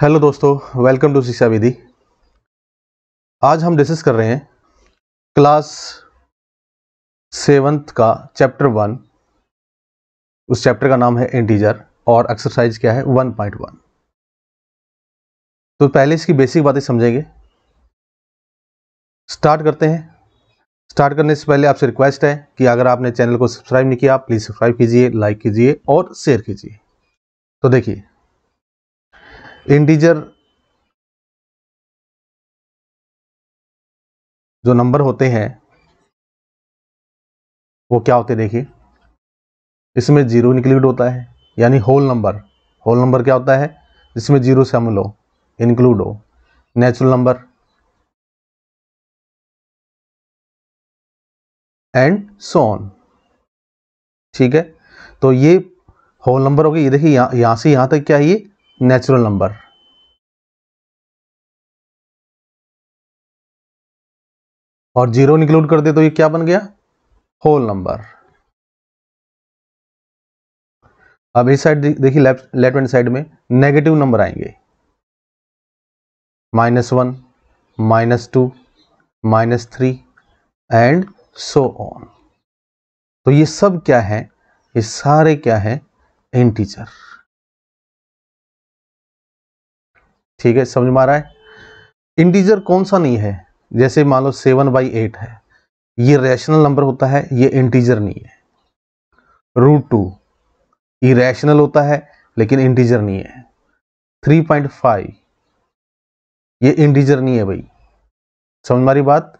hello दोस्तों welcome to शिक्षा विधि आज हम डिस्कस कर रहे हैं क्लास सेवन्थ का चैप्टर वन उस चैप्टर का नाम है इंटीजर और एक्सरसाइज क्या है वन पॉइंट वन तो पहले इसकी बेसिक बातें समझेंगे स्टार्ट करते हैं स्टार्ट करने से पहले आपसे रिक्वेस्ट है कि अगर आपने चैनल को सब्सक्राइब नहीं किया प्लीज़ सब्सक्राइब कीजिए लाइक कीजिए और शेयर कीजिए तो देखिए इंटीजर जो नंबर होते हैं वो क्या होते देखिए इसमें जीरो इंक्लूड होता है यानी होल नंबर होल नंबर क्या होता है जिसमें जीरो हम लो इंक्लूड हो नेचुरल नंबर एंड सोन ठीक है तो ये होल नंबर हो गया ये देखिए यहां से यहां तक क्या है ये नेचुरल नंबर और जीरो इंक्लूड कर दे तो ये क्या बन गया होल नंबर अब इस साइड देखिए लेफ्ट लेफ्ट हैंड साइड में नेगेटिव नंबर आएंगे minus one minus two minus three and so on तो ये सब क्या है ये सारे क्या है इंटीजर ठीक है समझ में आ रहा है इंटीजर कौन सा नहीं है जैसे मान लो सेवन बाई एट है ये रैशनल नंबर होता है ये इंटीजर नहीं है रूट टू ये रैशनल होता है लेकिन इंटीजर नहीं है थ्री पॉइंट फाइव ये इंटीजर नहीं है भाई समझ मारी बात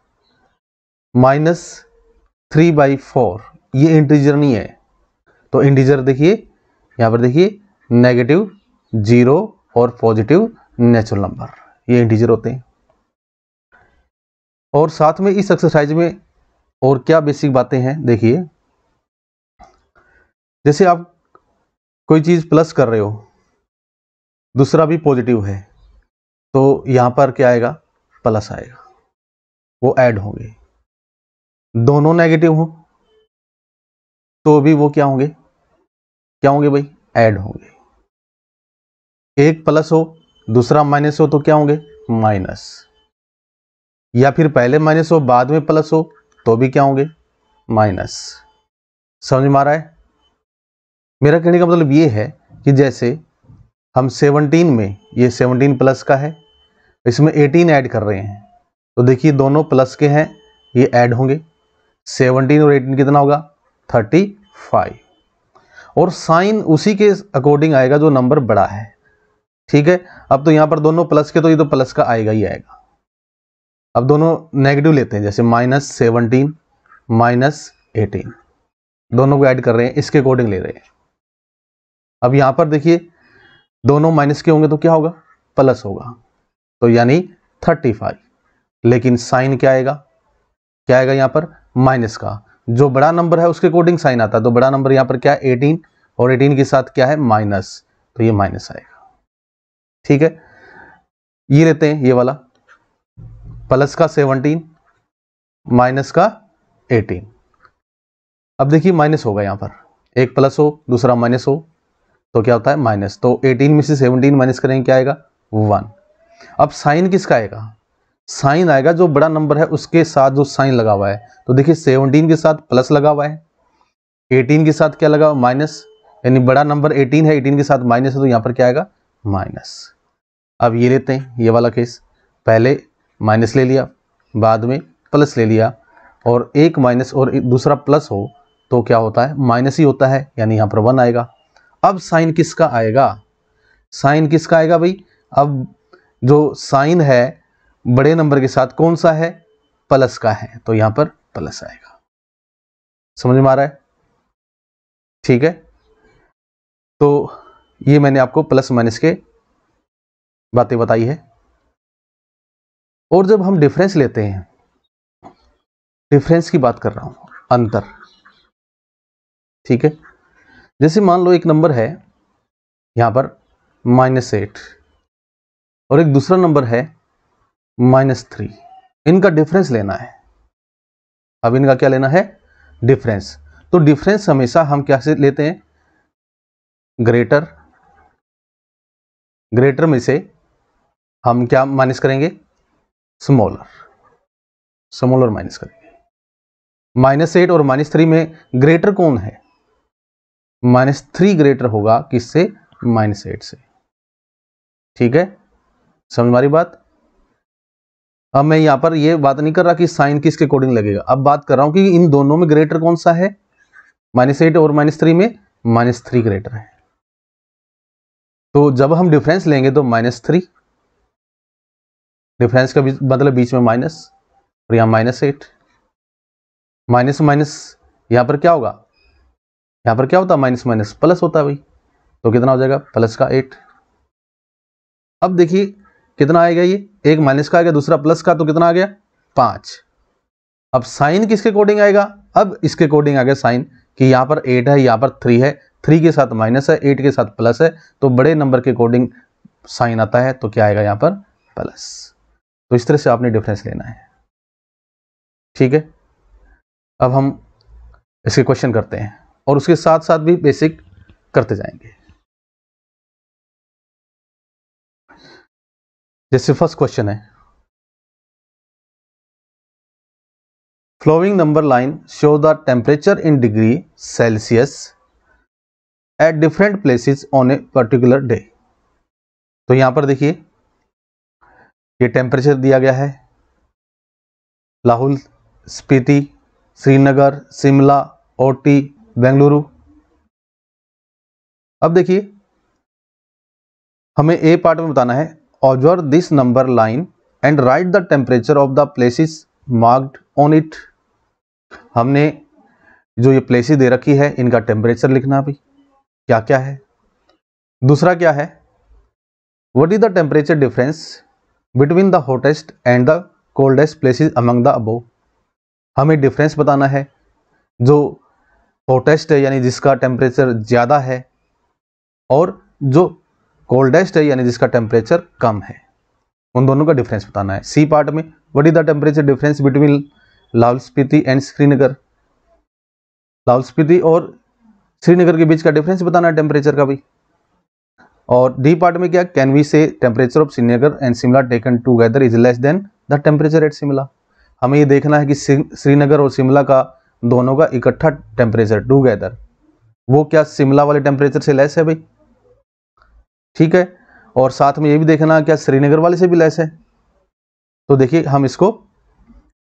माइनस थ्री बाई फोर ये इंटीजर नहीं है तो इंटीजर देखिए यहां पर देखिए नेगेटिव जीरो और पॉजिटिव नेचुरल नंबर ये इंटीजर होते हैं और साथ में इस एक्सरसाइज में और क्या बेसिक बातें हैं देखिए जैसे आप कोई चीज़ प्लस कर रहे हो दूसरा भी पॉजिटिव है तो यहाँ पर क्या आएगा प्लस आएगा वो ऐड होंगे दोनों नेगेटिव हो तो भी वो क्या होंगे क्या होंगे भाई ऐड होंगे एक प्लस हो दूसरा माइनस हो तो क्या होंगे माइनस या फिर पहले माइनस हो बाद में प्लस हो तो भी क्या होंगे माइनस समझ में आ रहा है मेरा कहने का मतलब ये है कि जैसे हम 17 में ये 17 प्लस का है इसमें 18 ऐड कर रहे हैं तो देखिए दोनों प्लस के हैं ये ऐड होंगे 17 और 18 कितना होगा 35 और साइन उसी के अकॉर्डिंग आएगा जो नंबर बड़ा है ठीक है अब तो यहां पर दोनों प्लस के तो ये तो प्लस का आएगा ही आएगा अब दोनों नेगेटिव लेते हैं जैसे माइनस सेवनटीन माइनस एटीन दोनों को ऐड कर रहे हैं इसके अकॉर्डिंग ले रहे हैं अब यहां पर देखिए दोनों माइनस के होंगे तो क्या होगा प्लस होगा तो यानी थर्टी फाइव लेकिन साइन क्या आएगा क्या आएगा यहां पर माइनस का जो बड़ा नंबर है उसके अकॉर्डिंग साइन आता है तो बड़ा नंबर यहां पर क्या है एटीन और एटीन के साथ क्या है माइनस तो ये माइनस आएगा ठीक है ये लेते हैं ये वाला प्लस का सेवनटीन माइनस का एटीन अब देखिए माइनस होगा यहां पर एक प्लस हो दूसरा माइनस हो तो क्या होता है माइनस तो एटीन में से सेवनटीन माइनस करेंगे क्या आएगा वन अब साइन किसका आएगा साइन आएगा जो बड़ा नंबर है उसके साथ जो साइन लगा हुआ है तो देखिए सेवनटीन के साथ प्लस लगा हुआ है एटीन के साथ क्या लगा हुआ माइनस यानी बड़ा नंबर एटीन है एटीन के साथ माइनस है तो यहां पर क्या आएगा माइनस अब ये लेते हैं ये वाला केस पहले माइनस ले लिया बाद में प्लस ले लिया और एक माइनस और एक दूसरा प्लस हो तो क्या होता है माइनस ही होता है यानी यहाँ पर वन आएगा अब साइन किसका आएगा साइन किसका आएगा भाई अब जो साइन है बड़े नंबर के साथ कौन सा है प्लस का है तो यहाँ पर प्लस आएगा समझ में आ रहा है ठीक है तो ये मैंने आपको प्लस माइनस के बातें बताई है और जब हम डिफरेंस लेते हैं डिफरेंस की बात कर रहा हूं अंतर ठीक है जैसे मान लो एक नंबर है यहां पर माइनस एट और एक दूसरा नंबर है माइनस थ्री इनका डिफरेंस लेना है अब इनका क्या लेना है डिफरेंस तो डिफरेंस हमेशा हम क्या से लेते हैं ग्रेटर ग्रेटर में से हम क्या माइनस करेंगे स्मॉलर स्मॉलर माइनस करेंगे माइनस एट और माइनस थ्री में ग्रेटर कौन है माइनस थ्री ग्रेटर होगा किससे माइनस एट से ठीक है समझ मारी बात अब मैं यहां पर यह बात नहीं कर रहा कि साइन किसके अकॉर्डिंग लगेगा अब बात कर रहा हूं कि इन दोनों में ग्रेटर कौन सा है माइनस एट और माइनस थ्री में माइनस थ्री ग्रेटर है तो जब हम डिफरेंस लेंगे तो माइनस थ्री डिफरेंस का मतलब बीच में माइनस और यहाँ माइनस एट माइनस माइनस यहाँ पर क्या होगा यहाँ पर क्या होता माइनस माइनस प्लस होता है भाई तो कितना हो जाएगा प्लस का एट अब देखिए कितना आएगा ये एक माइनस का आएगा दूसरा प्लस का तो कितना आ गया पाँच अब साइन किसके अकॉर्डिंग आएगा अब इसके अकॉर्डिंग आ गया साइन कि यहाँ पर एट है यहाँ पर थ्री है थ्री के साथ माइनस है एट के साथ प्लस है तो बड़े नंबर के अकॉर्डिंग साइन आता है तो क्या आएगा यहाँ पर प्लस तो इस तरह से आपने डिफरेंस लेना है ठीक है अब हम इसके क्वेश्चन करते हैं और उसके साथ साथ भी बेसिक करते जाएंगे जैसे फर्स्ट क्वेश्चन है flowing number line show the temperature in degree Celsius at different places on a particular day तो यहां पर देखिए ये टेम्परेचर दिया गया है लाहौल स्पीति श्रीनगर शिमला ओटी बेंगलुरु अब देखिए हमें ए पार्ट में बताना है observe this number line and write the temperature of the places marked on it हमने जो ये प्लेसेस दे रखी है इनका टेम्परेचर लिखना भी क्या क्या है दूसरा क्या है what is the temperature difference between the hottest and the coldest places among the above हमें डिफरेंस बताना है जो हॉटेस्ट है यानी जिसका टेम्परेचर ज़्यादा है और जो कोल्डेस्ट है यानी जिसका टेम्परेचर कम है उन दोनों का डिफरेंस बताना है सी पार्ट में what is the temperature difference between Lahaul Spiti and Srinagar Lahaul Spiti और श्रीनगर के बीच का डिफरेंस बताना है टेम्परेचर का भी और डी पार्ट में क्या can we say temperature of Srinagar and Shimla taken together is less than the temperature at Shimla हमें ये देखना है कि श्रीनगर और शिमला का दोनों का इकट्ठा टेम्परेचर टूगेदर वो क्या शिमला वाले टेम्परेचर से लेस है भाई ठीक है और साथ में ये भी देखना क्या श्रीनगर वाले से भी लेस है तो देखिए हम इसको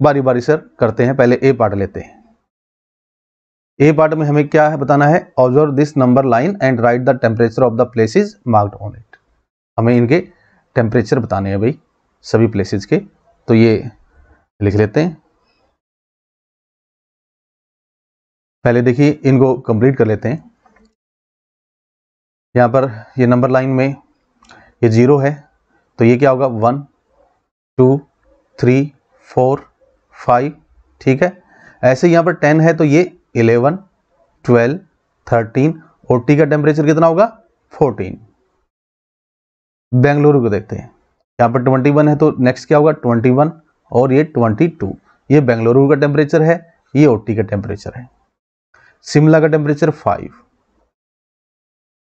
बारी बारी सर करते हैं पहले ए पार्ट लेते हैं ए पार्ट में हमें क्या है बताना है observe this number line and write the temperature of the places marked on it हमें इनके टेम्परेचर बताने हैं भाई सभी प्लेसेज के तो ये लिख लेते हैं पहले देखिए इनको कंप्लीट कर लेते हैं यहाँ पर ये नंबर लाइन में ये जीरो है तो ये क्या होगा one two three four five ठीक है ऐसे यहाँ पर टेन है तो ये इलेवन ट्वेल्व थर्टीन और टी का टेम्परेचर कितना होगा फोर्टीन बेंगलुरु को देखते हैं यहाँ पर ट्वेंटी वन है तो नेक्स्ट क्या होगा ट्वेंटी वन और ये ट्वेंटी टू ये बेंगलुरु का टेम्परेचर है ये ओटी का टेम्परेचर है शिमला का टेम्परेचर फाइव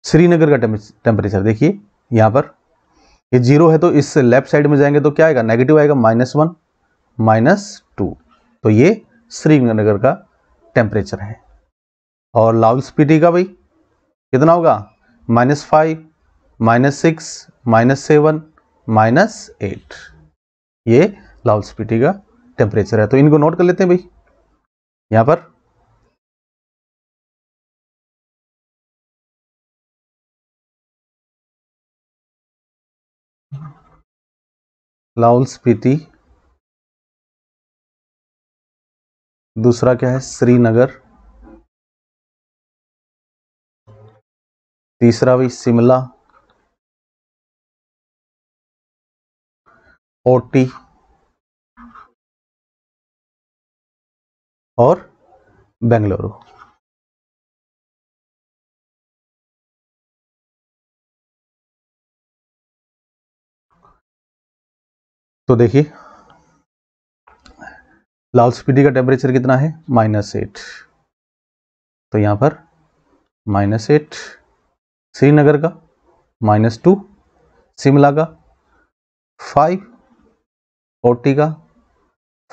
श्रीनगर का टेम्परेचर देखिए यहाँ पर ये जीरो है तो इस लेफ्ट साइड में जाएंगे तो क्या आएगा नेगेटिव आएगा माइनस वन माइनस टू तो ये श्रीनगर का टेम्परेचर है और लाउल स्पीडी का भाई कितना होगा minus five minus six minus seven minus eight ये लाउल स्पीटी का टेम्परेचर है तो इनको नोट कर लेते हैं भाई यहां पर लाउल स्पीति दूसरा क्या है श्रीनगर तीसरा भी शिमला ओटी और बेंगलुरु तो देखिए लाउड स्पीडी का टेम्परेचर कितना है माइनस एट तो यहाँ पर माइनस एट श्रीनगर का माइनस टू शिमला का फाइव ओटी का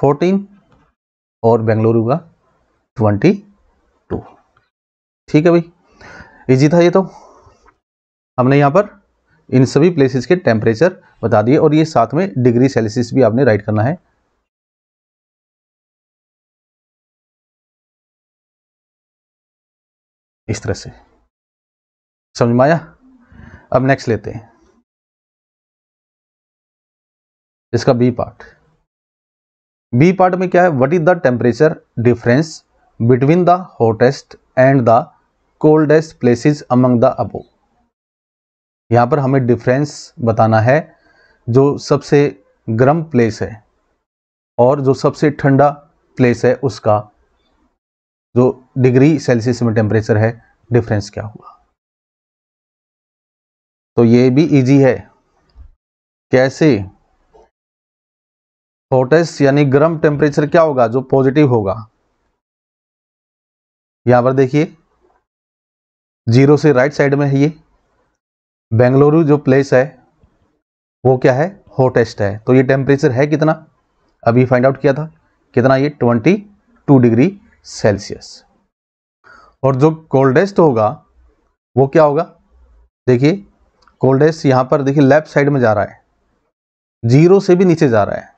फोर्टीन और बेंगलुरु का ट्वेंटी टू ठीक है भाई इजी था ये तो हमने यहाँ पर इन सभी प्लेसेस के टेम्परेचर बता दिए और ये साथ में डिग्री सेल्सियस भी आपने राइट करना है इस तरह से समझ में आया अब नेक्स्ट लेते हैं इसका बी पार्ट बी पार्ट में क्या है what is the temperature difference between the hottest and the coldest places among the above यहां पर हमें डिफरेंस बताना है जो सबसे गर्म प्लेस है और जो सबसे ठंडा प्लेस है उसका जो डिग्री सेल्सियस में टेम्परेचर है डिफरेंस क्या हुआ तो ये भी इजी है कैसे हॉटेस्ट यानी गर्म टेम्परेचर क्या होगा जो पॉजिटिव होगा यहां पर देखिए जीरो से राइट साइड में है ये बेंगलुरु जो प्लेस है वो क्या है हॉटेस्ट है तो ये टेम्परेचर है कितना अभी फाइंड आउट किया था कितना ये ट्वेंटी टू डिग्री सेल्सियस और जो कोल्डेस्ट होगा वो क्या होगा देखिए कोल्डेस्ट यहां पर देखिए लेफ्ट साइड में जा रहा है जीरो से भी नीचे जा रहा है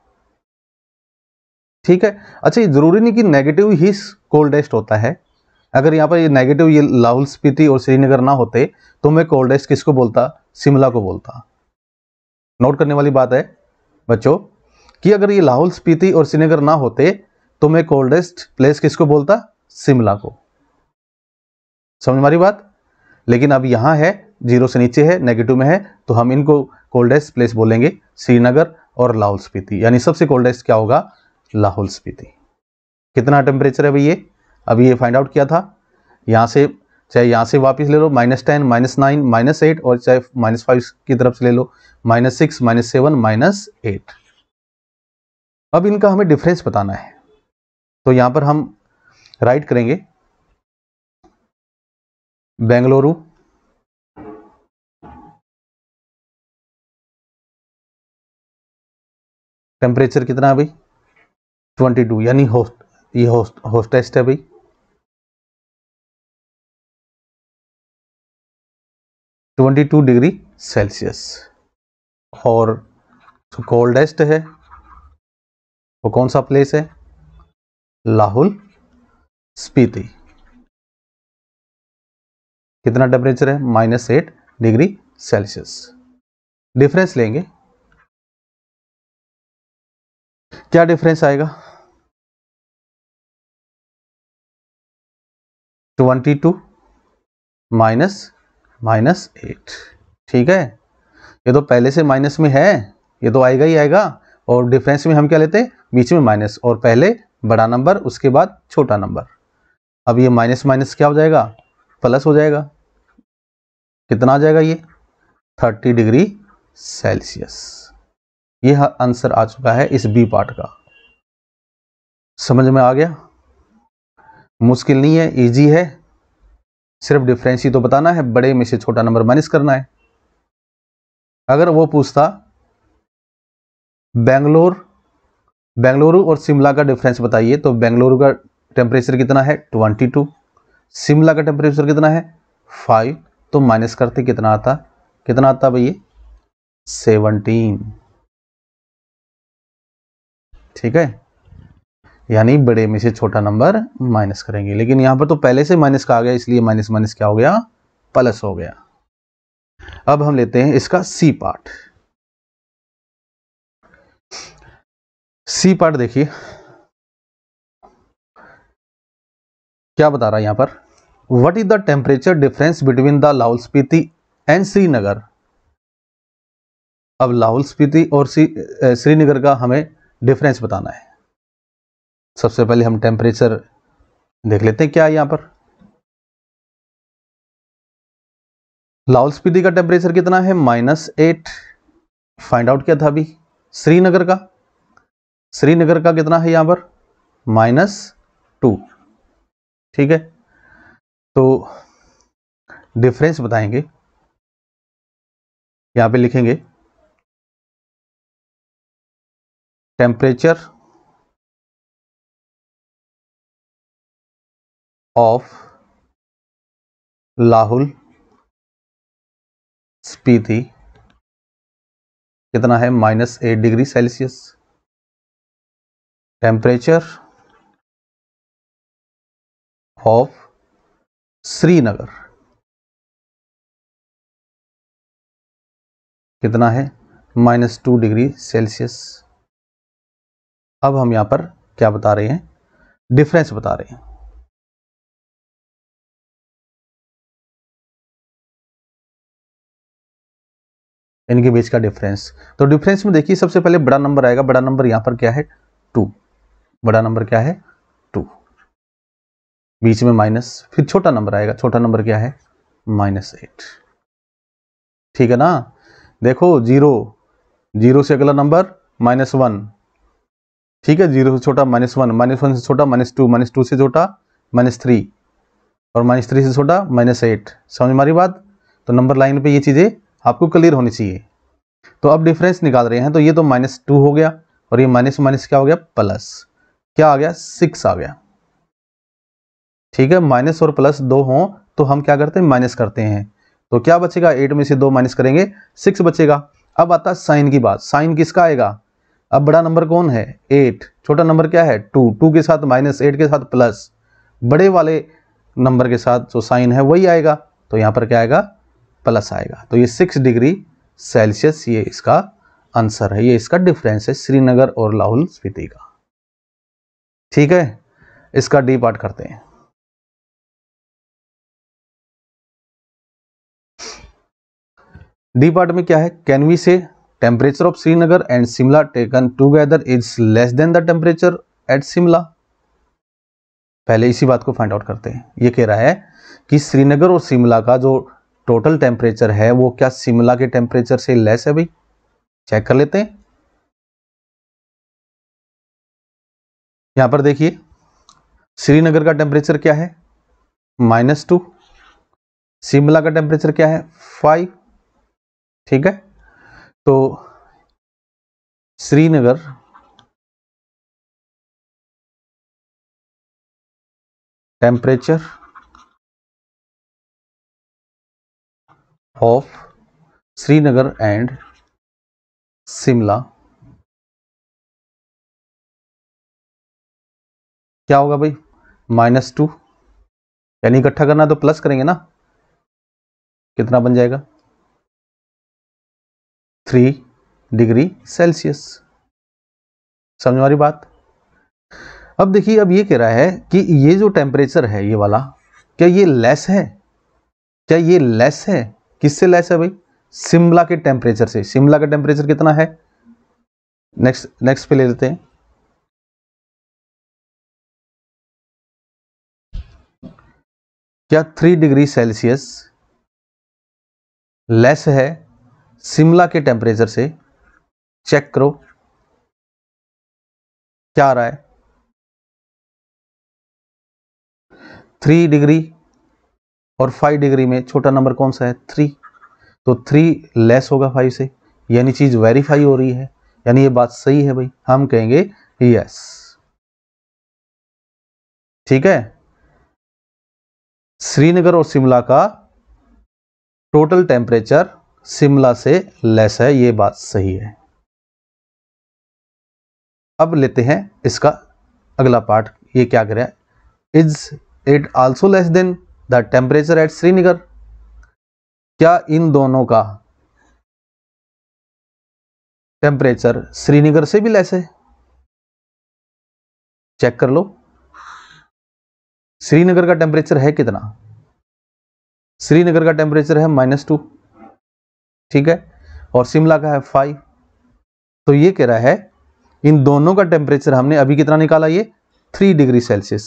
ठीक है अच्छा ये ज़रूरी नहीं कि नेगेटिव ही कोल्डेस्ट होता है अगर यहां पर ये नेगेटिव ये लाहौल स्पीति और श्रीनगर ना होते तो मैं कोल्डेस्ट किसको बोलता शिमला को बोलता नोट करने वाली बात है बच्चों कि अगर ये लाहौल स्पीति और श्रीनगर ना होते तुम्हें कोल्डेस्ट प्लेस किसको बोलता शिमला को समझ हमारी बात लेकिन अब यहां है जीरो से नीचे है नेगेटिव में है तो हम इनको कोल्डेस्ट प्लेस बोलेंगे श्रीनगर और लाहौल स्पीति यानी सबसे कोल्डेस्ट क्या होगा लाहौल स्पीति कितना टेम्परेचर है भैया अभी ये फाइंड आउट किया था यहाँ से चाहे यहाँ से वापस ले लो minus ten minus nine minus eight और चाहे माइनस फाइव की तरफ से ले लो minus six minus seven minus eight अब इनका हमें डिफरेंस बताना है तो यहां पर हम राइट करेंगे बेंगलुरु टेम्परेचर कितना है भाई ट्वेंटी टू यानी होस्ट ये होस्ट होस्टेस्ट है भाई ट्वेंटी टू डिग्री सेल्सियस और कोल्डेस्ट है वो कौन सा प्लेस है लाहौल स्पीति कितना टेम्परेचर है minus eight degree Celsius difference लेंगे क्या डिफरेंस आएगा twenty two minus minus eight ठीक है ये तो पहले से माइनस में है ये तो आएगा ही आएगा और डिफरेंस में हम क्या लेते हैं बीच में माइनस और पहले बड़ा नंबर उसके बाद छोटा नंबर अब ये माइनस माइनस क्या हो जाएगा प्लस हो जाएगा कितना आ जाएगा ये थर्टी डिग्री सेल्सियस ये आंसर आ चुका है इस बी पार्ट का समझ में आ गया मुश्किल नहीं है इजी है सिर्फ डिफरेंस ही तो बताना है बड़े में से छोटा नंबर माइनस करना है अगर वो पूछता बेंगलोर बेंगलुरु और शिमला का डिफरेंस बताइए तो बेंगलुरु का टेम्परेचर कितना है ट्वेंटी टू शिमला का टेम्परेचर कितना है फाइव तो माइनस करते कितना आता कितना आता भैया सेवनटीन ठीक है यानी बड़े में से छोटा नंबर माइनस करेंगे लेकिन यहां पर तो पहले से माइनस का आ गया इसलिए माइनस माइनस क्या हो गया प्लस हो गया अब हम लेते हैं इसका सी पार्ट सी पार्ट देखिए क्या बता रहा है यहां पर what is the temperature difference between the Lahaul Spiti and Srinagar अब लाहौल स्पीति और श्रीनगर का हमें डिफरेंस बताना है सबसे पहले हम टेम्परेचर देख लेते हैं क्या है यहां पर लाहौल स्पीति का टेम्परेचर कितना है माइनस एट फाइंड आउट किया था अभी श्रीनगर का श्रीनगर का कितना है यहां पर माइनस टू ठीक है तो डिफरेंस बताएंगे यहां पे लिखेंगे टेम्परेचर ऑफ लाहुल स्पीति कितना है minus eight degree Celsius temperature of Srinagar कितना है माइनस टू डिग्री सेल्सियस अब हम यहां पर क्या बता रहे हैं डिफरेंस बता रहे हैं इनके बीच का डिफरेंस तो डिफरेंस में देखिए सबसे पहले बड़ा नंबर आएगा बड़ा नंबर यहां पर क्या है टू बड़ा नंबर क्या है टू बीच में माइनस फिर छोटा नंबर आएगा छोटा नंबर क्या है माइनस एट ठीक है ना देखो जीरो जीरो से अगला नंबर माइनस वन ठीक है जीरो से छोटा माइनस वन माइनस वन से छोटा माइनस टू माइनस टू से छोटा माइनस थ्री और माइनस थ्री से छोटा माइनस एट समझ मारी बात तो नंबर लाइन पे ये चीज़ें आपको क्लियर होनी चाहिए तो अब डिफरेंस निकाल रहे हैं तो ये तो माइनस टू हो गया और ये माइनस माइनस क्या हो गया प्लस क्या आ गया सिक्स आ गया ठीक है माइनस और प्लस दो हो तो हम क्या करते हैं माइनस करते हैं तो क्या बचेगा एट में से दो माइनस करेंगे सिक्स बचेगा अब आता है साइन की बात साइन किसका आएगा अब बड़ा नंबर कौन है एट छोटा नंबर क्या है टू टू के साथ माइनस एट के साथ प्लस बड़े वाले नंबर के साथ जो साइन है वही आएगा तो यहां पर क्या आएगा प्लस आएगा तो ये सिक्स डिग्री सेल्सियस ये इसका आंसर है ये इसका डिफरेंस है श्रीनगर और लाहौल स्पीति का ठीक है इसका डी पार्ट करते हैं डी पार्ट में क्या है can we say temperature of Srinagar and Shimla taken together is less than the temperature at Shimla पहले इसी बात को फाइंड आउट करते हैं ये कह रहा है कि श्रीनगर और शिमला का जो टोटल टेम्परेचर है वो क्या शिमला के टेम्परेचर से लेस है भाई चेक कर लेते हैं यहाँ पर देखिए श्रीनगर का टेम्परेचर क्या है माइनस टू शिमला का टेम्परेचर क्या है फाइव ठीक है तो Srinagar temperature of Srinagar and Shimla क्या होगा भाई माइनस टू यानी इकट्ठा करना तो प्लस करेंगे ना कितना बन जाएगा थ्री डिग्री सेल्सियस समझ वाली बात अब देखिए अब ये कह रहा है कि ये जो टेम्परेचर है ये वाला क्या ये लेस है क्या ये लेस है किससे लेस है भाई शिमला के टेम्परेचर से शिमला का टेम्परेचर कितना है नेक्स्ट नेक्स्ट पे ले लेते हैं क्या थ्री डिग्री सेल्सियस लेस है शिमला के टेम्परेचर से चेक करो क्या आ रहा है थ्री डिग्री और फाइव डिग्री में छोटा नंबर कौन सा है थ्री तो थ्री लेस होगा फाइव से यानी चीज़ वेरीफाई हो रही है यानी ये बात सही है भाई हम कहेंगे यस ठीक है श्रीनगर और शिमला का टोटल टेम्परेचर शिमला से लेस है ये बात सही है अब लेते हैं इसका अगला पार्ट ये क्या करें is it also less than the temperature at Srinagar क्या इन दोनों का टेम्परेचर श्रीनगर से भी लेस है चेक कर लो श्रीनगर का टेम्परेचर है कितना श्रीनगर का टेम्परेचर है माइनस टू ठीक है और शिमला का है फाइव तो ये कह रहा है इन दोनों का टेम्परेचर हमने अभी कितना निकाला ये थ्री डिग्री सेल्सियस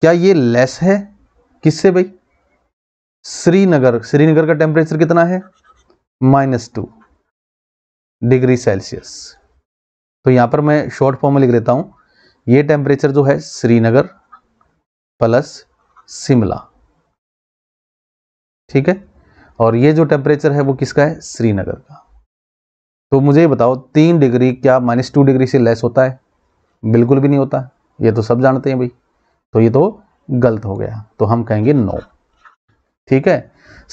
क्या ये लेस है किससे भाई श्रीनगर श्रीनगर का टेम्परेचर कितना है माइनस टू डिग्री सेल्सियस तो यहां पर मैं शॉर्ट फॉर्म में लिख देता हूं ये टेम्परेचर जो है श्रीनगर प्लस शिमला ठीक है और ये जो टेम्परेचर है वो किसका है श्रीनगर का तो मुझे बताओ तीन डिग्री क्या माइनस टू डिग्री से लेस होता है बिल्कुल भी नहीं होता ये तो सब जानते हैं भाई तो ये तो गलत हो गया तो हम कहेंगे नो ठीक है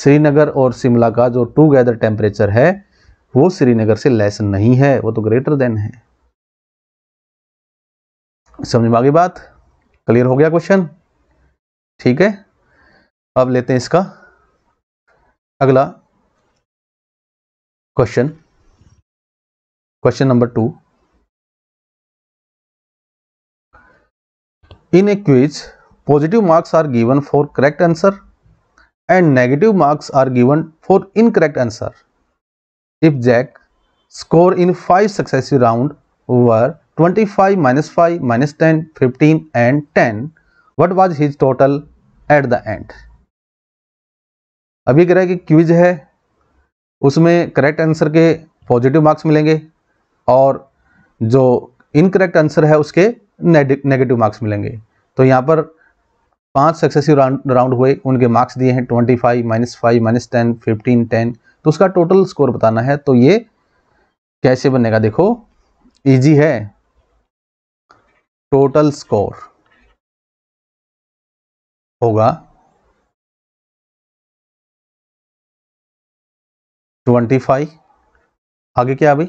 श्रीनगर और शिमला का जो टू गैदर टेम्परेचर है वो श्रीनगर से लेस नहीं है वो तो ग्रेटर देन है समझ में आगे बात क्लियर हो गया क्वेश्चन ठीक है अब लेते हैं इसका अगला question question number two in a quiz positive marks are given for correct answer and negative marks are given for incorrect answer if Jack score in five successive round were 25 five minus five minus ten fifteen and ten what was his total at the end अभी ग्रह की quiz है उसमें correct answer के positive marks मिलेंगे और जो incorrect answer है उसके नेगेटिव मार्क्स मिलेंगे तो यहाँ पर पांच सक्सेसिव राउंड हुए उनके मार्क्स दिए हैं twenty five minus five minus ten fifteen ten तो उसका टोटल स्कोर बताना है तो ये कैसे बनेगा देखो इजी है टोटल स्कोर होगा ट्वेंटी फाइव आगे क्या अभी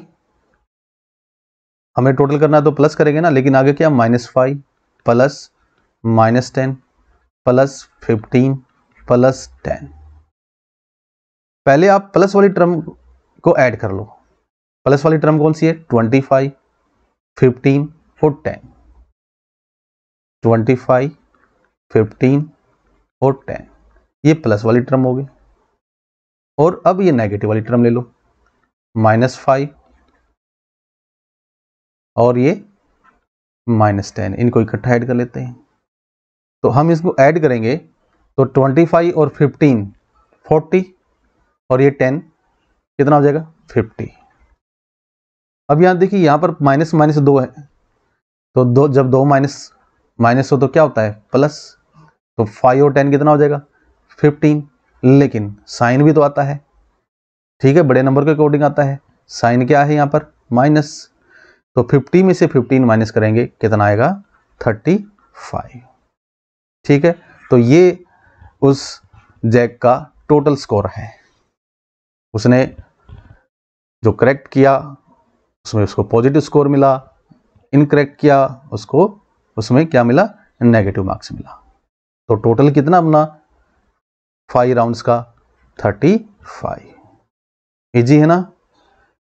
हमें टोटल करना तो प्लस करेंगे ना लेकिन आगे क्या minus five plus minus ten plus fifteen plus ten पहले आप प्लस वाली टर्म को ऐड कर लो प्लस वाली टर्म कौन सी है ट्वेंटी फाइव फिफ्टीन और टेन ट्वेंटी फाइव फिफ्टीन और टेन ये प्लस वाली टर्म हो गई और अब ये नेगेटिव वाली टर्म ले लो माइनस फाइव और ये माइनस टेन इनको इकट्ठा ऐड कर लेते हैं तो हम इसको ऐड करेंगे तो ट्वेंटी फाइव और फिफ्टीन फोर्टी और ये टेन कितना हो जाएगा फिफ्टी अब यहां देखिए यहां पर माइनस माइनस दो है तो दो जब दो माइनस माइनस हो तो क्या होता है प्लस तो फाइव और टेन कितना हो जाएगा फिफ्टीन लेकिन साइन भी तो आता है ठीक है बड़े नंबर के अकॉर्डिंग आता है साइन क्या है यहाँ पर माइनस तो फिफ्टी में से फिफ्टीन माइनस करेंगे कितना आएगा थर्टी फाइव ठीक है तो ये उस जैक का टोटल स्कोर है उसने जो करेक्ट किया उसमें उसको पॉजिटिव स्कोर मिला इनकरेक्ट किया उसको उसमें क्या मिला नेगेटिव मार्क्स मिला तो टोटल कितना अपना फाइव राउंड्स का थर्टी फाइव इजी है ना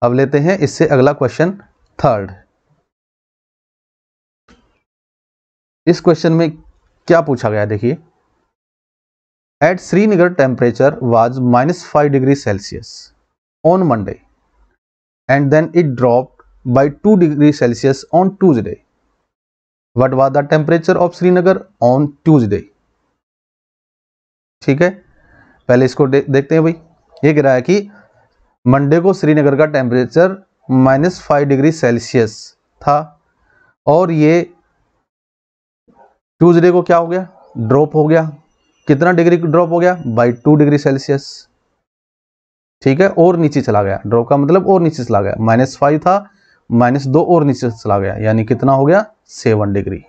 अब लेते हैं इससे अगला क्वेश्चन थर्ड इस क्वेश्चन में क्या पूछा गया देखिए at Srinagar temperature was minus five degree Celsius on Monday and then it drop by two degree Celsius on tuesday what was the temperature of Srinagar on Tuesday ठीक है पहले इसको दे, देखते हैं भाई ये कह रहा है कि मंडे को श्रीनगर का temperature minus five degree Celsius था और ये ट्यूजडे को क्या हो गया ड्रॉप हो गया कितना डिग्री ड्रॉप हो गया बाई टू डिग्री सेल्सियस ठीक है और नीचे चला गया ड्रॉप का मतलब और नीचे चला गया माइनस फाइव था माइनस दो और नीचे चला गया यानी कितना हो गया सेवन डिग्री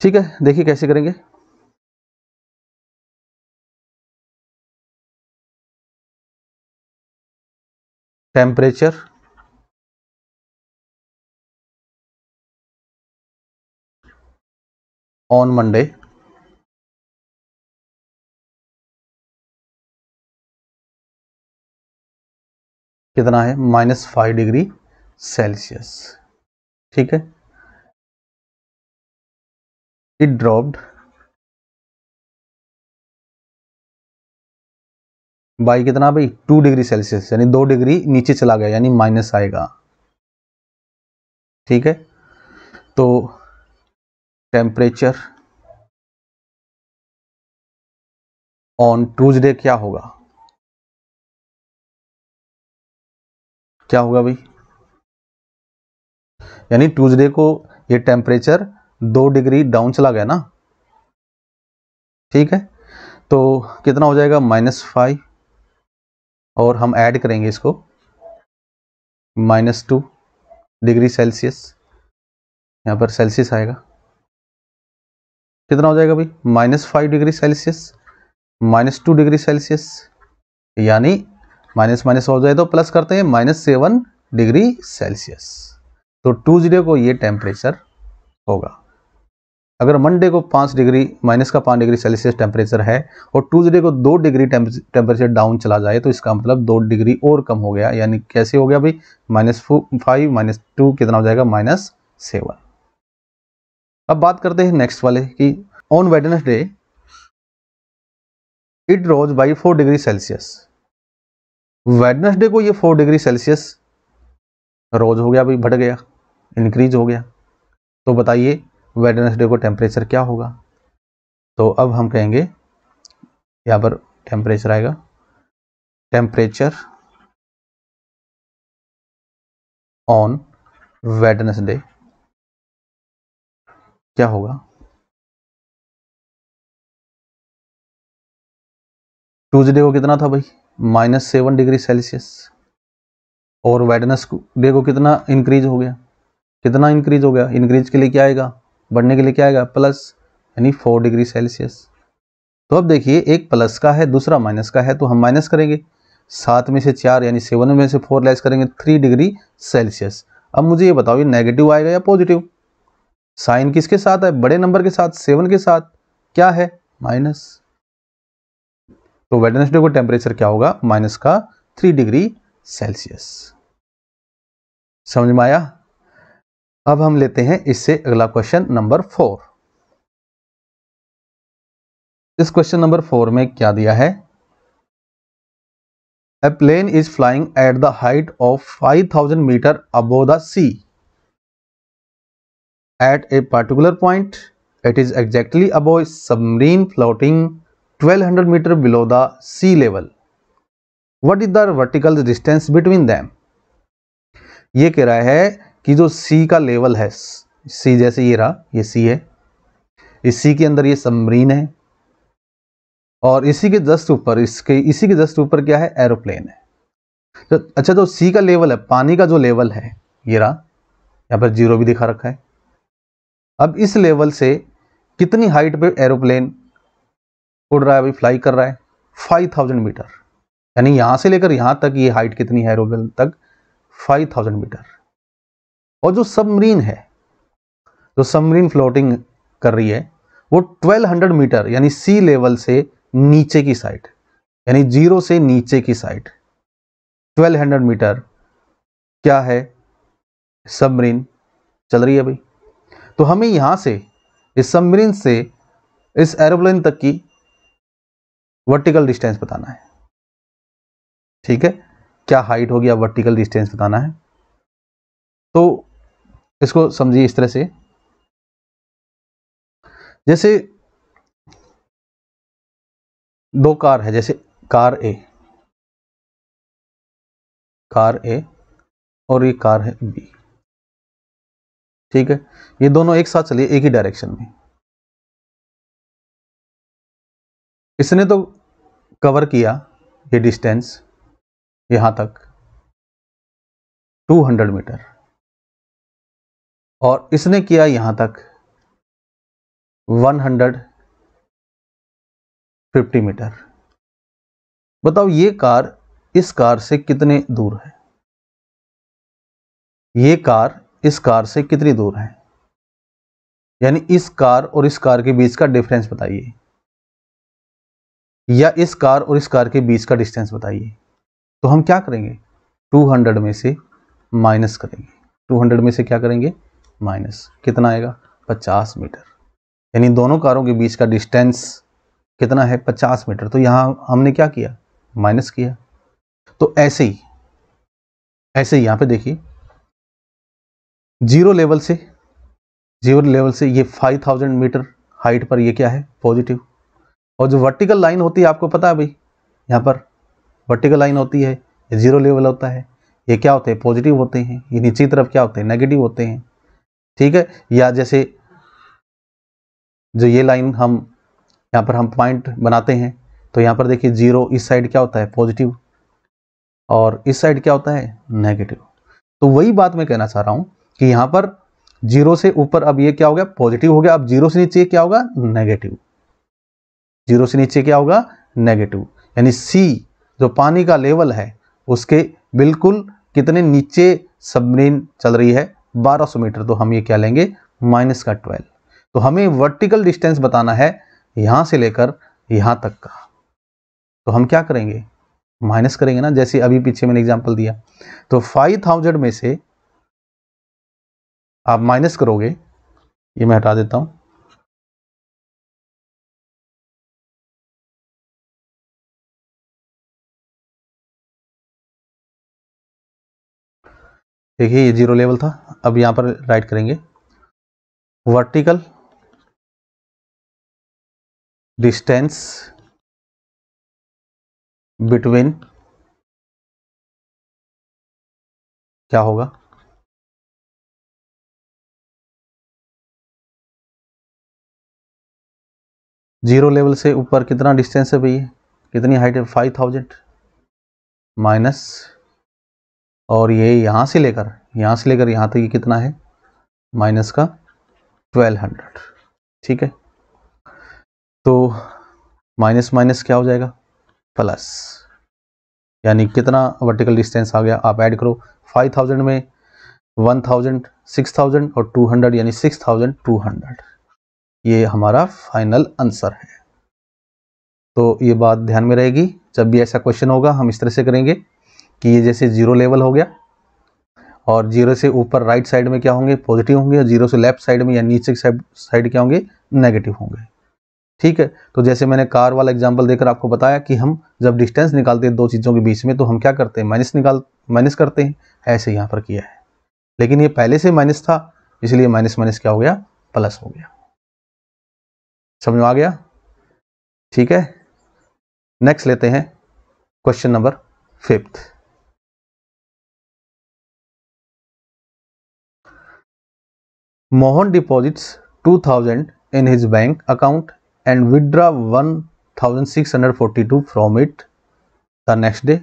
ठीक है देखिए कैसे करेंगे टेम्परेचर ऑन मंडे कितना है माइनस फाइव डिग्री सेल्सियस ठीक है It dropped by कितना भाई टू डिग्री सेल्सियस यानी दो डिग्री नीचे चला गया यानी माइनस आएगा ठीक है तो टेम्परेचर ऑन ट्यूजडे क्या होगा क्या होगा भाई यानी ट्यूजडे को ये टेम्परेचर दो डिग्री डाउन चला गया ना ठीक है तो कितना हो जाएगा माइनस फाइव और हम ऐड करेंगे इसको माइनस टू डिग्री सेल्सियस यहाँ पर सेल्सियस आएगा कितना हो जाएगा भाई minus five degree Celsius minus two degree Celsius यानी माइनस माइनस हो जाए तो प्लस करते हैं माइनस सेवन डिग्री सेल्सियस तो टू जीरो को ये टेम्परेचर होगा अगर मंडे को पाँच डिग्री माइनस का पाँच डिग्री सेल्सियस टेम्परेचर है और ट्यूजडे को दो डिग्री टेम्परेचर डाउन चला जाए तो इसका मतलब दो डिग्री और कम हो गया यानी कैसे हो गया भाई माइनस फाइव माइनस टू कितना हो जाएगा माइनस सेवन अब बात करते हैं नेक्स्ट वाले की on Wednesday it rose by four degree Celsius Wednesday को ये फोर डिग्री सेल्सियस रोज हो गया भाई बढ़ गया इंक्रीज हो गया तो बताइए वेडनेसडे को टेम्परेचर क्या होगा तो अब हम कहेंगे यहाँ पर टेम्परेचर आएगा टेम्परेचर ऑन वेडनेसडे क्या होगा ट्यूजडे को कितना था भाई माइनस सेवन डिग्री सेल्सियस और वेडनेस डे को कितना इंक्रीज हो गया कितना इंक्रीज हो गया इंक्रीज के लिए क्या आएगा बढ़ने के लिए क्या आएगा प्लस यानी फोर डिग्री सेल्सियस तो अब देखिए एक प्लस का है दूसरा माइनस का है तो हम माइनस करेंगे सात में से चार यानी सेवन में से फोर लेस करेंगे थ्री डिग्री सेल्सियस अब मुझे ये बताओ ये नेगेटिव आएगा या पॉजिटिव साइन किसके साथ है बड़े नंबर के साथ सेवन के साथ क्या है माइनस तो वेडनेसडे को टेम्परेचर क्या होगा माइनस का थ्री डिग्री सेल्सियस समझ में आया अब हम लेते हैं इससे अगला क्वेश्चन नंबर फोर इस क्वेश्चन नंबर फोर में क्या दिया है a plane is flying at the height of five thousand metre above the sea at a particular point it is exactly above submarine floating twelve hundred metre below the sea level what is the vertical distance between them ये कह रहा है कि जो सी का level है सी जैसे ये रहा ये सी है इस सी के अंदर ये सबमरीन है और इसी के जस्ट ऊपर इसके इसी के जस्ट ऊपर क्या है एरोप्लेन है तो अच्छा जो सी का लेवल है पानी का जो लेवल है ये रहा यहाँ पर जीरो भी दिखा रखा है अब इस लेवल से कितनी हाइट पे एरोप्लेन उड़ रहा है अभी फ्लाई कर रहा है फाइव थाउजेंड मीटर यानी यहाँ से लेकर यहाँ तक ये हाइट कितनी है एरोप्लेन तक फाइव थाउजेंड मीटर और जो सबमरीन है जो सबमरीन फ्लोटिंग कर रही है वो 1200 मीटर यानी सी लेवल से नीचे की साइड यानी जीरो से नीचे की साइड 1200 मीटर क्या है सबमरीन चल रही है भाई तो हमें यहां से इस सबमरीन से इस एरोप्लेन तक की वर्टिकल डिस्टेंस बताना है ठीक है क्या हाइट होगी आप वर्टिकल डिस्टेंस बताना है तो इसको समझिए इस तरह से जैसे दो कार है जैसे कार ए कार ए और ये कार है बी ठीक है ये दोनों एक साथ चलिए एक ही डायरेक्शन में इसने तो कवर किया ये डिस्टेंस यहां तक 200 मीटर और इसने किया यहां तक 150 मीटर बताओ ये कार इस कार से कितने दूर है ये कार इस कार से कितनी दूर है यानी इस कार और इस कार के बीच का डिफरेंस बताइए या इस कार और इस कार के बीच का डिस्टेंस बताइए तो हम क्या करेंगे 200 में से माइनस करेंगे 200 में से क्या करेंगे माइनस कितना आएगा 50 मीटर यानी दोनों कारों के बीच का डिस्टेंस कितना है 50 मीटर तो यहाँ हमने क्या किया माइनस किया तो ऐसे ही ऐसे ही यहाँ पे देखिए जीरो लेवल से जीरो लेवल से ये 5000 मीटर हाइट पर ये क्या है पॉजिटिव और जो वर्टिकल लाइन होती है आपको पता है भाई यहाँ पर वर्टिकल लाइन होती है ये जीरो लेवल होता है ये क्या होते हैं पॉजिटिव होते हैं ये नीचे की तरफ क्या होते हैं नेगेटिव होते हैं ठीक है या जैसे जो ये लाइन हम यहाँ पर हम पॉइंट बनाते हैं तो यहाँ पर देखिए जीरो इस साइड क्या होता है पॉजिटिव और इस साइड क्या होता है नेगेटिव तो वही बात मैं कहना चाह रहा हूँ कि यहाँ पर जीरो से ऊपर अब ये क्या हो गया पॉजिटिव हो गया अब जीरो से नीचे क्या होगा नेगेटिव जीरो से नीचे क्या होगा नेगेटिव यानी सी जो पानी का लेवल है उसके बिल्कुल कितने नीचे सबमरीन चल रही है 1200 मीटर तो हम ये क्या लेंगे माइनस का 12 तो हमें वर्टिकल डिस्टेंस बताना है यहां से लेकर यहां तक का तो हम क्या करेंगे माइनस करेंगे ना जैसे अभी पीछे मैंने एग्जाम्पल दिया तो 5000 में से आप माइनस करोगे ये मैं हटा देता हूं देखिए ये जीरो लेवल था अब यहाँ पर राइट करेंगे वर्टिकल डिस्टेंस बिटवीन क्या होगा जीरो लेवल से ऊपर कितना डिस्टेंस है भैया कितनी हाइट है फाइव थाउजेंड माइनस और ये यहाँ से लेकर यहाँ से लेकर यहाँ तक ये कितना है माइनस का ट्वेल्व हंड्रेड ठीक है तो माइनस माइनस क्या हो जाएगा प्लस यानी कितना वर्टिकल डिस्टेंस आ गया आप ऐड करो फाइव थाउजेंड में वन थाउजेंड सिक्स थाउजेंड और टू हंड्रेड यानी सिक्स थाउजेंड टू हंड्रेड ये हमारा फाइनल आंसर है तो ये बात ध्यान में रहेगी जब भी ऐसा क्वेश्चन होगा हम इस तरह से करेंगे कि ये जैसे ज़ीरो लेवल हो गया और जीरो से ऊपर राइट साइड में क्या होंगे पॉजिटिव होंगे और जीरो से लेफ्ट साइड में या नीचे साइड क्या होंगे नेगेटिव होंगे ठीक है तो जैसे मैंने कार वाला एग्जाम्पल देकर आपको बताया कि हम जब डिस्टेंस निकालते हैं दो चीज़ों के बीच में तो हम क्या करते हैं माइनस निकाल माइनस करते हैं ऐसे यहाँ पर किया है लेकिन ये पहले से माइनस था इसलिए माइनस माइनस क्या हो गया प्लस हो गया समझ में आ गया ठीक है नेक्स्ट लेते हैं question number fifth Mohan deposits 2000 in his bank account and withdraw 1642 from it the next day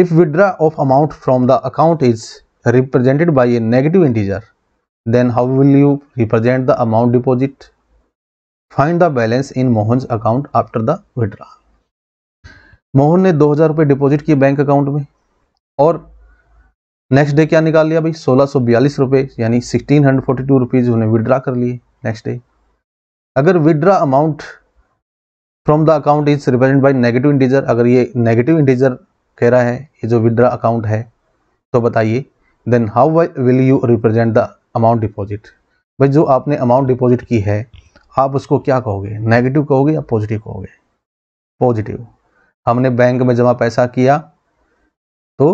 if withdraw of amount from the account is represented by a negative integer then how will you represent the amount deposit find the balance in Mohan account after the withdraw Mohan ने दो हजार रुपए deposit किए bank account में और next day क्या निकाल लिया भाई सोलह सौ बयालीस रुपये यानी sixteen hundred forty two rupees उन्हें विड्रा कर लिए नेक्स्ट डे अगर withdraw amount from the account is represent by negative integer अगर ये नेगेटिव इंटीजर कह रहा है ये जो विड्रा अकाउंट है तो बताइए then how will you represent the amount deposit भाई जो आपने अमाउंट डिपॉजिट की है आप उसको क्या कहोगे नेगेटिव कहोगे या पॉजिटिव कहोगे पॉजिटिव हमने बैंक में जमा पैसा किया तो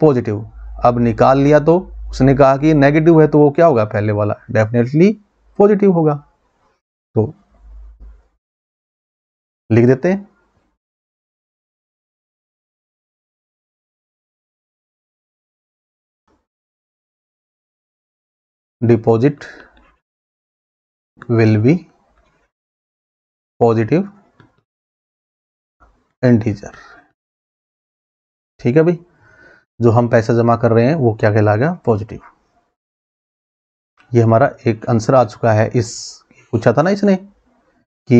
पॉजिटिव अब निकाल लिया तो उसने कहा कि नेगेटिव है तो वो क्या होगा पहले वाला डेफिनेटली पॉजिटिव होगा तो लिख देते हैं deposit will be positive integer ठीक है भाई जो हम पैसा जमा कर रहे हैं वो क्या कहलाएगा पॉजिटिव ये हमारा एक आंसर आ चुका है इस पूछा था ना इसने कि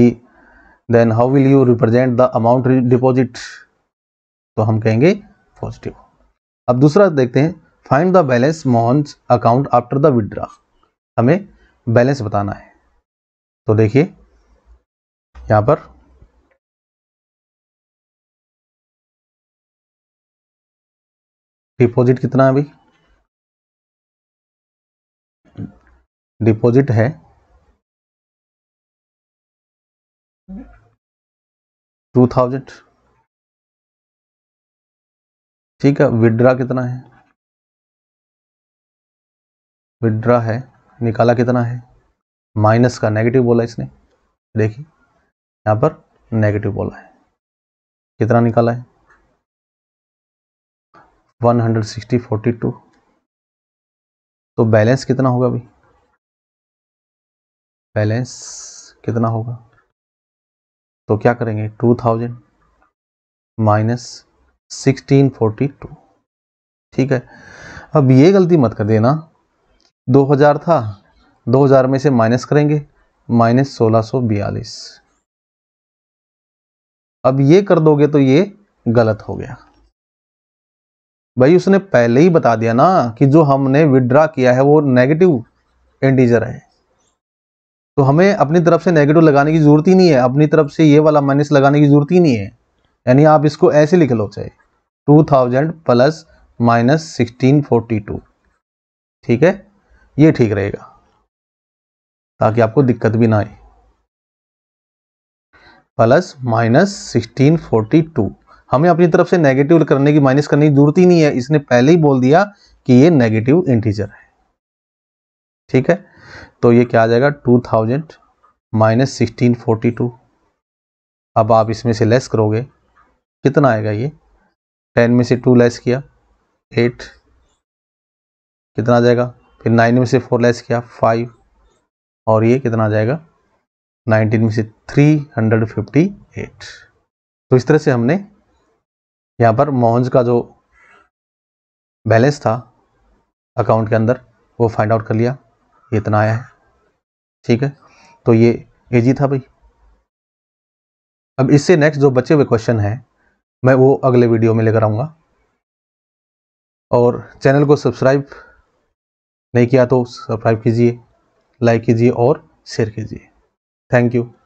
then how will you represent the amount deposit तो हम कहेंगे पॉजिटिव अब दूसरा देखते हैं find the balance Mohan account after the withdraw हमें बैलेंस बताना है तो देखिए यहां पर डिपॉजिट कितना है अभी डिपॉजिट है टू थाउजेंड ठीक है विड्रा कितना है विड्रा है निकाला कितना है माइनस का नेगेटिव बोला इसने देखिए यहाँ पर नेगेटिव बोला है कितना निकाला है one hundred sixty forty two तो बैलेंस कितना होगा अभी बैलेंस कितना होगा तो क्या करेंगे two thousand minus sixteen forty two ठीक है अब ये गलती मत कर देना दो हज़ार था दो हज़ार में से माइनस करेंगे माइनस सोलह बयालीस अब ये कर दोगे तो ये गलत हो गया भाई उसने पहले ही बता दिया ना कि जो हमने विड्रा किया है वो नेगेटिव इंटीजर है तो हमें अपनी तरफ से नेगेटिव लगाने की ज़रूरत ही नहीं है अपनी तरफ से ये वाला माइनस लगाने की ज़रूरत ही नहीं है यानी आप इसको ऐसे लिख लो चाहे two thousand plus minus sixteen forty two ठीक है ये ठीक रहेगा ताकि आपको दिक्कत भी ना आए plus minus sixteen forty two हमें अपनी तरफ से नेगेटिव करने की माइनस करने की जरूरत ही नहीं है इसने पहले ही बोल दिया कि ये नेगेटिव इंटीजर है ठीक है तो ये क्या आ जाएगा two thousand minus sixteen forty two अब आप इसमें से लेस करोगे कितना आएगा ये टेन में से टू लेस किया एट कितना आ जाएगा फिर नाइन में से फोर लेस किया फाइव और ये कितना आ जाएगा नाइनटीन में से थ्री हंड्रेड फिफ्टी एट तो इस तरह से हमने यहाँ पर मोहन्स का जो बैलेंस था अकाउंट के अंदर वो फाइंड आउट कर लिया इतना आया है ठीक है तो ये एजी था भाई अब इससे नेक्स्ट जो बचे हुए क्वेश्चन हैं मैं वो अगले वीडियो में लेकर आऊँगा और चैनल को सब्सक्राइब नहीं किया तो सब्सक्राइब कीजिए लाइक कीजिए और शेयर कीजिए थैंक यू